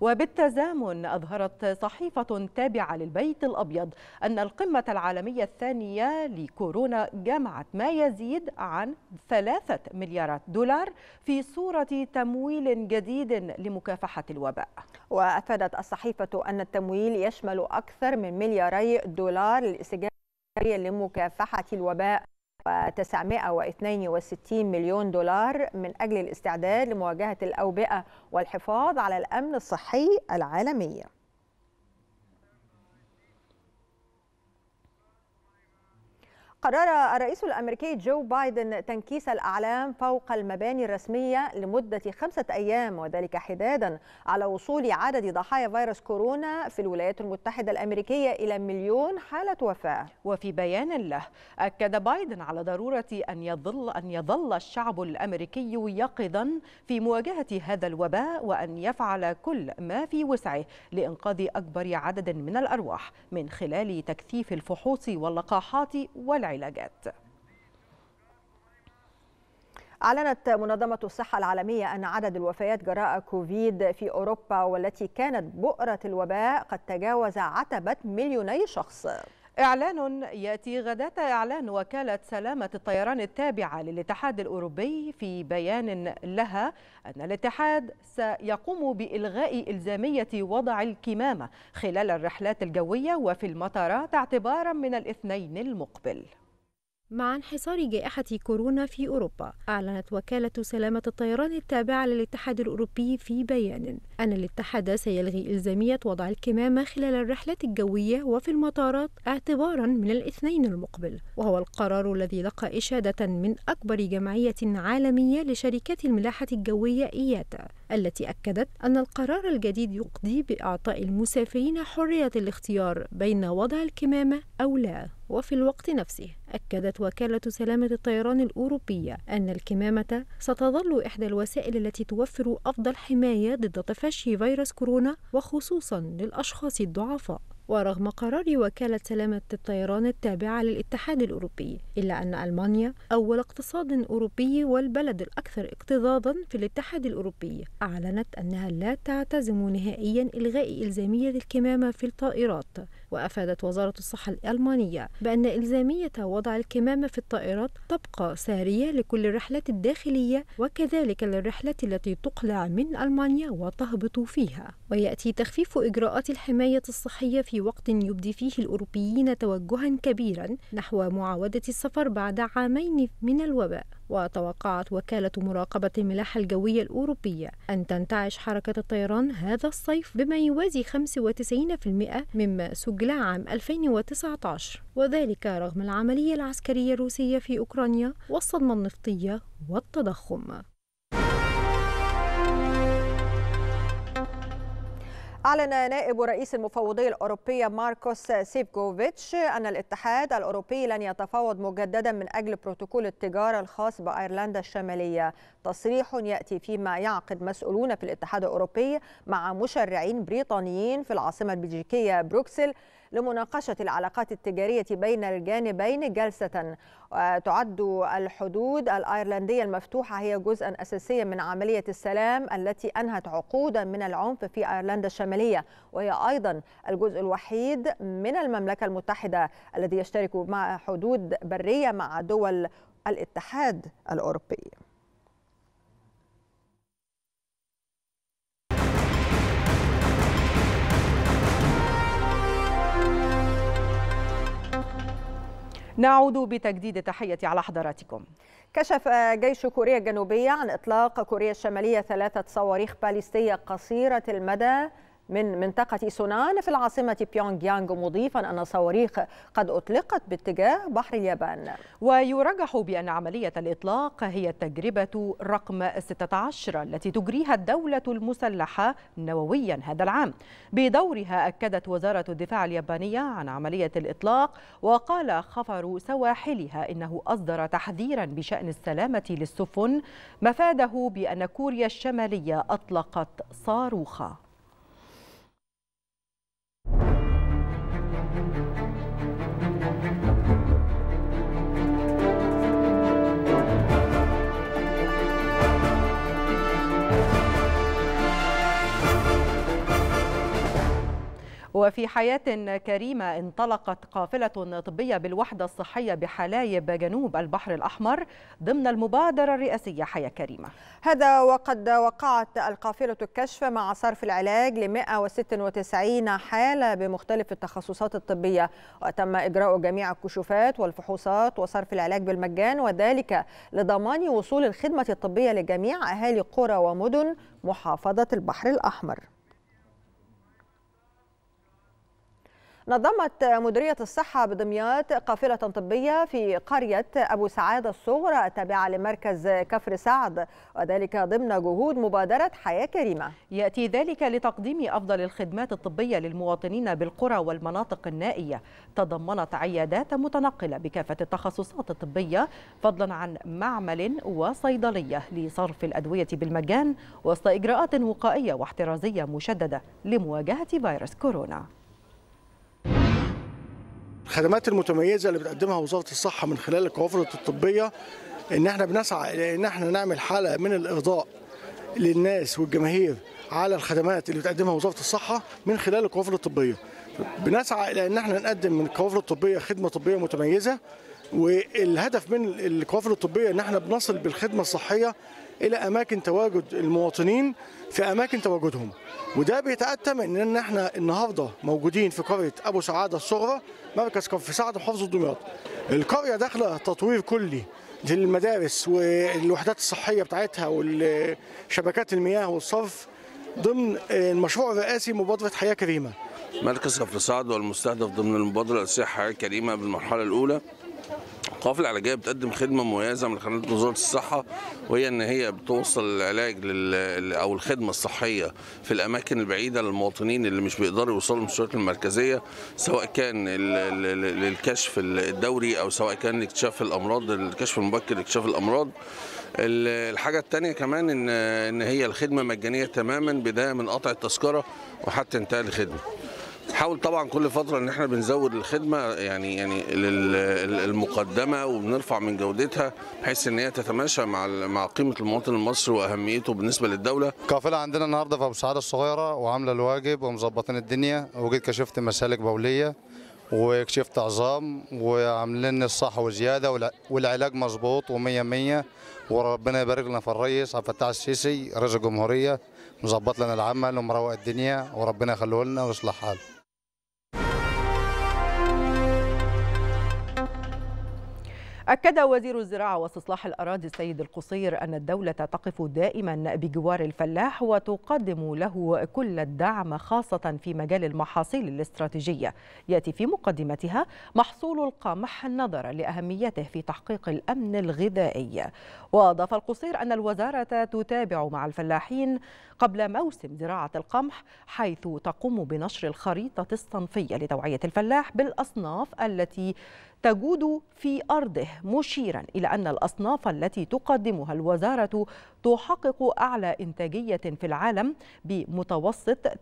وبالتزامن أظهرت صحيفة تابعة للبيت الأبيض أن القمة العالمية الثانية لكورونا جمعت ما يزيد عن ثلاثة مليارات دولار في صورة تمويل جديد لمكافحة الوباء وأفادت الصحيفة أن التمويل يشمل أكثر من ملياري دولار للاستجابة لمكافحة الوباء و962 مليون دولار من أجل الاستعداد لمواجهة الأوبئة والحفاظ على الأمن الصحي العالمي قرر الرئيس الامريكي جو بايدن تنكيس الاعلام فوق المباني الرسميه لمده خمسه ايام وذلك حدادا على وصول عدد ضحايا فيروس كورونا في الولايات المتحده الامريكيه الى مليون حاله وفاه. وفي بيان له اكد بايدن على ضروره ان يظل ان يظل الشعب الامريكي يقظا في مواجهه هذا الوباء وان يفعل كل ما في وسعه لانقاذ اكبر عدد من الارواح من خلال تكثيف الفحوص واللقاحات والعلاج. العلاجات أعلنت منظمة الصحة العالمية أن عدد الوفيات جراء كوفيد في أوروبا والتي كانت بؤرة الوباء قد تجاوز عتبة مليوني شخص إعلان يأتي غداة إعلان وكالة سلامة الطيران التابعة للاتحاد الأوروبي في بيان لها أن الاتحاد سيقوم بإلغاء إلزامية وضع الكمامة خلال الرحلات الجوية وفي المطارات اعتبارا من الاثنين المقبل مع انحصار جائحة كورونا في أوروبا، أعلنت وكالة سلامة الطيران التابعة للاتحاد الأوروبي في بيان أن الاتحاد سيلغي إلزامية وضع الكمامة خلال الرحلات الجوية وفي المطارات اعتبارًا من الاثنين المقبل، وهو القرار الذي لقى إشادة من أكبر جمعية عالمية لشركات الملاحة الجوية إياتا، التي أكدت أن القرار الجديد يقضي بإعطاء المسافرين حرية الاختيار بين وضع الكمامة أو لا وفي الوقت نفسه أكدت وكالة سلامة الطيران الأوروبية أن الكمامة ستظل إحدى الوسائل التي توفر أفضل حماية ضد تفشي فيروس كورونا وخصوصا للأشخاص الضعفاء ورغم قرار وكالة سلامة الطيران التابعة للاتحاد الأوروبي إلا أن ألمانيا أول اقتصاد أوروبي والبلد الأكثر اقتضاضا في الاتحاد الأوروبي أعلنت أنها لا تعتزم نهائيا إلغاء إلزامية الكمامة في الطائرات وأفادت وزارة الصحة الألمانية بأن إلزامية وضع الكمامة في الطائرات تبقى سارية لكل الرحلات الداخلية وكذلك للرحلات التي تقلع من ألمانيا وتهبط فيها ويأتي تخفيف إجراءات الحماية الصحية في وقت يبدي فيه الأوروبيين توجها كبيرا نحو معاودة السفر بعد عامين من الوباء وتوقعت وكالة مراقبة الملاحة الجوية الأوروبية أن تنتعش حركة الطيران هذا الصيف بما يوازي 95% مما سجل عام 2019 وذلك رغم العملية العسكرية الروسية في أوكرانيا والصدمة النفطية والتضخم أعلن نائب رئيس المفوضية الأوروبية ماركوس سيفكوفيتش أن الاتحاد الأوروبي لن يتفاوض مجددا من أجل بروتوكول التجارة الخاص بأيرلندا الشمالية تصريح يأتي فيما يعقد مسؤولون في الاتحاد الأوروبي مع مشرعين بريطانيين في العاصمة البلجيكية بروكسل لمناقشة العلاقات التجارية بين الجانبين جلسة آه، تعد الحدود الأيرلندية المفتوحة هي جزءا أساسيا من عملية السلام التي أنهت عقودا من العنف في أيرلندا الشمالية وهي أيضا الجزء الوحيد من المملكة المتحدة الذي يشترك مع حدود برية مع دول الاتحاد الأوروبي نعود بتجديد تحيتي على حضراتكم كشف جيش كوريا الجنوبية عن إطلاق كوريا الشمالية ثلاثة صواريخ باليستية قصيرة المدى من منطقة سونان في العاصمة بيونغ يانغ مضيفا أن صواريخ قد أطلقت باتجاه بحر اليابان ويرجح بأن عملية الإطلاق هي التجربة رقم 16 التي تجريها الدولة المسلحة نوويا هذا العام بدورها أكدت وزارة الدفاع اليابانية عن عملية الإطلاق وقال خفر سواحلها إنه أصدر تحذيرا بشأن السلامة للسفن مفاده بأن كوريا الشمالية أطلقت صاروخا وفي حياة كريمة انطلقت قافلة طبية بالوحدة الصحية بحلايب جنوب البحر الأحمر ضمن المبادرة الرئاسية حياة كريمة هذا وقد وقعت القافلة الكشف مع صرف العلاج ل 196 حالة بمختلف التخصصات الطبية وتم إجراء جميع الكشوفات والفحوصات وصرف العلاج بالمجان وذلك لضمان وصول الخدمة الطبية لجميع أهالي قرى ومدن محافظة البحر الأحمر نظمت مديرية الصحة بدمياط قافلة طبية في قرية أبو سعاد الصغرى التابعة لمركز كفر سعد وذلك ضمن جهود مبادرة حياة كريمة يأتي ذلك لتقديم أفضل الخدمات الطبية للمواطنين بالقرى والمناطق النائية تضمنت عيادات متنقلة بكافة التخصصات الطبية فضلا عن معمل وصيدلية لصرف الأدوية بالمجان وسط إجراءات وقائية واحترازية مشددة لمواجهة فيروس كورونا الخدمات المتميزه اللي بتقدمها وزاره الصحه من خلال الكوافر الطبيه ان احنا بنسعى الى ان احنا نعمل حاله من الارضاء للناس والجماهير على الخدمات اللي بتقدمها وزاره الصحه من خلال الكوافر الطبيه. بنسعى الى ان احنا نقدم من الكوافر الطبيه خدمه طبيه متميزه والهدف من الكوافر الطبيه ان احنا بنصل بالخدمه الصحيه الى اماكن تواجد المواطنين في اماكن تواجدهم وده بيتاتم ان احنا النهارده موجودين في قريه ابو سعاده الصغرى مركز كفر سعد محافظه دمياط القريه داخله تطوير كلي للمدارس والوحدات الصحيه بتاعتها والشبكات المياه والصرف ضمن المشروع الرئاسي مبادره حياه كريمه مركز كفر سعد والمستهدف ضمن المبادره الصحيه حياه كريمه بالمرحله الاولى القوافل العلاجيه بتقدم خدمه مميزه من خلال وزاره الصحه وهي ان هي بتوصل العلاج لل او الخدمه الصحيه في الاماكن البعيده للمواطنين اللي مش بيقدروا يوصلوا للمستشفيات المركزيه سواء كان للكشف الدوري او سواء كان لاكتشاف الامراض الكشف المبكر لاكتشاف الامراض الحاجة الثانية كمان إن إن هي الخدمة مجانية تماما بداية من قطع التذكرة وحتى انتهاء الخدمة. بنحاول طبعا كل فتره ان احنا بنزود الخدمه يعني يعني المقدمه وبنرفع من جودتها بحيث ان هي تتماشى مع مع قيمه المواطن المصري واهميته بالنسبه للدوله. القافله عندنا النهارده في ابو سعاده الصغيره وعامله الواجب ومظبطين الدنيا وجيت كشفت مسالك بوليه وكشفت عظام وعاملين الصح وزياده والعلاج مظبوط و100 100 وربنا يبارك لنا في الرئيس عبد الفتاح السيسي رئيس الجمهوريه مظبط لنا العمل ومروق الدنيا وربنا يخليه لنا ويصلح حاله أكد وزير الزراعة واستصلاح الأراضي السيد القصير أن الدولة تقف دائما بجوار الفلاح وتقدم له كل الدعم خاصة في مجال المحاصيل الاستراتيجية يأتي في مقدمتها محصول القمح نظرا لأهميته في تحقيق الأمن الغذائي وأضاف القصير أن الوزارة تتابع مع الفلاحين قبل موسم زراعة القمح حيث تقوم بنشر الخريطة الصنفية لتوعية الفلاح بالأصناف التي تجود في أرضه مشيرا إلى أن الأصناف التي تقدمها الوزارة تحقق أعلى إنتاجية في العالم بمتوسط 19-20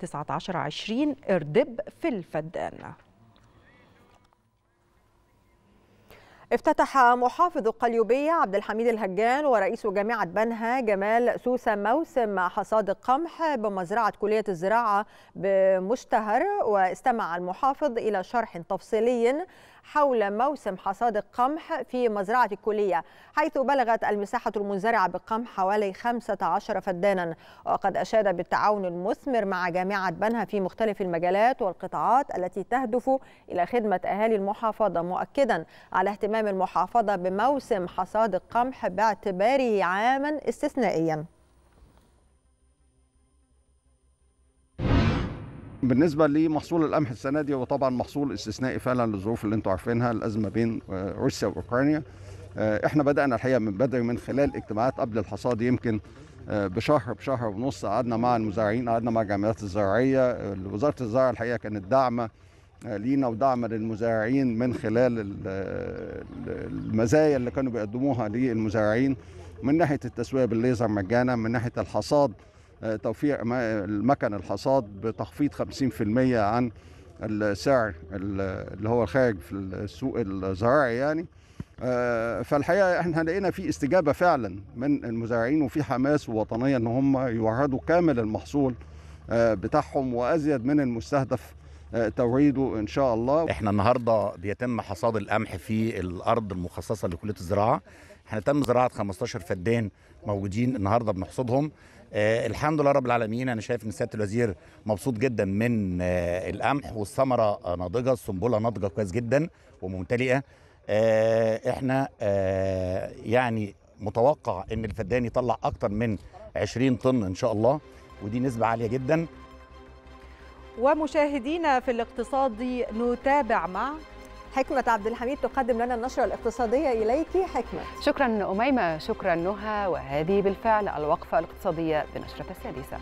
إردب في الفدان افتتح محافظ قليوبية عبد الحميد الهجان ورئيس جامعة بنها جمال سوسة موسم حصاد القمح بمزرعة كلية الزراعة بمشتهر واستمع المحافظ إلى شرح تفصيلي حول موسم حصاد القمح في مزرعة الكلية حيث بلغت المساحة المزرعة بالقمح حوالي 15 فدانا وقد أشاد بالتعاون المثمر مع جامعة بنها في مختلف المجالات والقطاعات التي تهدف إلى خدمة أهالي المحافظة مؤكدا على اهتمام المحافظة بموسم حصاد القمح باعتباره عاما استثنائيا بالنسبه لمحصول القمح السنه دي هو طبعا محصول استثنائي فعلا للظروف اللي انتم عارفينها الازمه بين آه، روسيا واوكرانيا آه، احنا بدانا الحقيقه من بدري من خلال اجتماعات قبل الحصاد يمكن آه، بشهر بشهر ونص قعدنا مع المزارعين قعدنا مع الجامعات الزراعيه وزاره الزراعه الحقيقه كانت داعمه لينا ودعم للمزارعين من خلال المزايا اللي كانوا بيقدموها للمزارعين من ناحيه التسويه بالليزر مجانا من ناحيه الحصاد توفير مكن الحصاد بتخفيض 50% عن السعر اللي هو الخارج في السوق الزراعي يعني آه، فالحقيقه احنا لقينا في استجابه فعلا من المزارعين وفي حماس ووطنيه ان هم يوردوا كامل المحصول آه، بتاعهم وازيد من المستهدف آه، توريده ان شاء الله احنا النهارده بيتم حصاد القمح في الارض المخصصه لكليه الزراعه احنا تم زراعه 15 فدان موجودين النهارده بنحصدهم آه، الحمد لله رب العالمين انا شايف ان سياده الوزير مبسوط جدا من آه، القمح والثمره ناضجه السنبله ناضجه كويس جدا وممتلئه آه، احنا يعني متوقع ان الفدان يطلع اكتر من 20 طن ان شاء الله ودي نسبه عاليه جدا ومشاهدينا في الاقتصادي نتابع مع حكمة عبد الحميد تقدم لنا النشرة الاقتصادية إليك حكمة شكرا أميمة شكرا نهى وهذه بالفعل الوقفة الاقتصادية بنشرة السادسة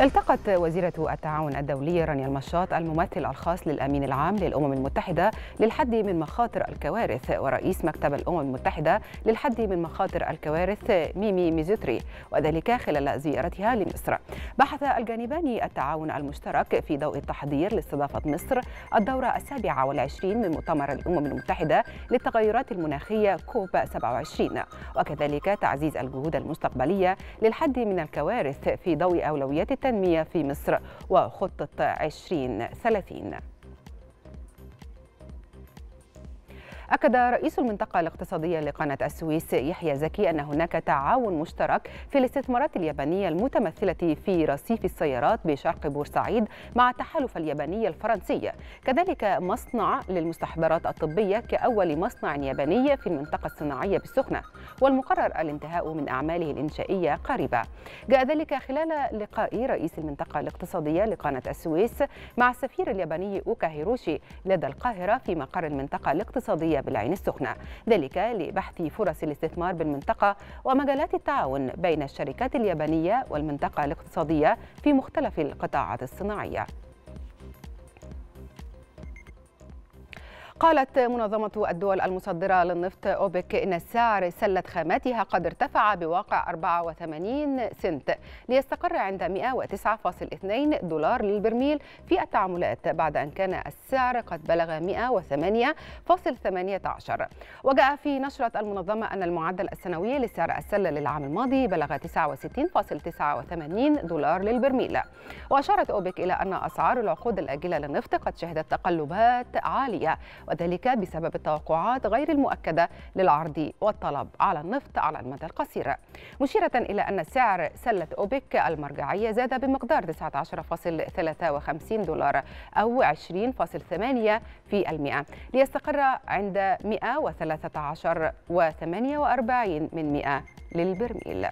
التقت وزيرة التعاون الدولي رانيا المشاط الممثل الخاص للأمين العام للأمم المتحدة للحد من مخاطر الكوارث ورئيس مكتب الأمم المتحدة للحد من مخاطر الكوارث ميمي ميزوتري وذلك خلال زيارتها لمصر بحث الجانبان التعاون المشترك في ضوء التحضير لاستضافة مصر الدورة السابعة والعشرين من مؤتمر الأمم المتحدة للتغيرات المناخية كوب 27 وكذلك تعزيز الجهود المستقبلية للحد من الكوارث في ضوء أولويات التنمية في مصر وخطة 2030 أكد رئيس المنطقة الاقتصادية لقناة السويس يحيى زكي أن هناك تعاون مشترك في الاستثمارات اليابانية المتمثلة في رصيف السيارات بشرق بورسعيد مع التحالف الياباني الفرنسي كذلك مصنع للمستحضرات الطبية كأول مصنع ياباني في المنطقة الصناعية بالسخنة والمقرر الانتهاء من أعماله الإنشائية قريبا جاء ذلك خلال لقاء رئيس المنطقة الاقتصادية لقناة السويس مع السفير الياباني أوكا هيروشي لدى القاهرة في مقر المنطقة الاقتصادية الاقتصاديه بالعين السخنة ذلك لبحث فرص الاستثمار بالمنطقة ومجالات التعاون بين الشركات اليابانية والمنطقة الاقتصادية في مختلف القطاعات الصناعية قالت منظمة الدول المصدرة للنفط أوبك إن سعر سلة خاماتها قد ارتفع بواقع 84 سنت ليستقر عند 109.2 دولار للبرميل في التعاملات بعد أن كان السعر قد بلغ 108.18 وجاء في نشرة المنظمة أن المعدل السنوي لسعر السلة للعام الماضي بلغ 69.89 دولار للبرميل وأشارت أوبك إلى أن أسعار العقود الآجلة للنفط قد شهدت تقلبات عالية وذلك بسبب التوقعات غير المؤكدة للعرض والطلب على النفط على المدى القصير مشيرة إلى أن سعر سلة أوبك المرجعية زاد بمقدار 19.53 دولار أو 20.8 في المئة ليستقر عند 113.48 من مئة للبرميل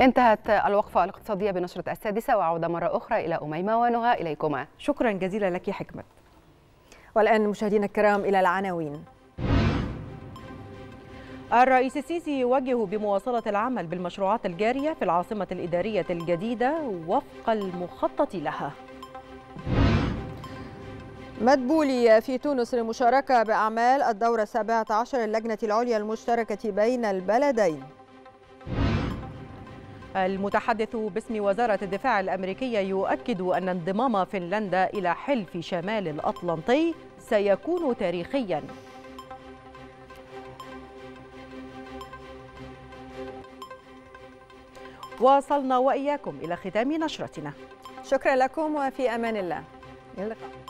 انتهت الوقفة الاقتصادية بنشرة السادسة وعودة مرة أخرى إلى أميمة ونهى إليكما شكرا جزيلا لك حكمة والآن مشاهدينا الكرام إلى العناوين الرئيس السيسي يوجه بمواصلة العمل بالمشروعات الجارية في العاصمة الإدارية الجديدة وفق المخطط لها مدبولي في تونس للمشاركة بأعمال الدورة 17 اللجنة العليا المشتركة بين البلدين المتحدث باسم وزارة الدفاع الأمريكية يؤكد أن انضمام فنلندا إلى حلف شمال الأطلنطي سيكون تاريخياً وصلنا وإياكم إلى ختام نشرتنا شكرا لكم وفي أمان الله إلى اللقاء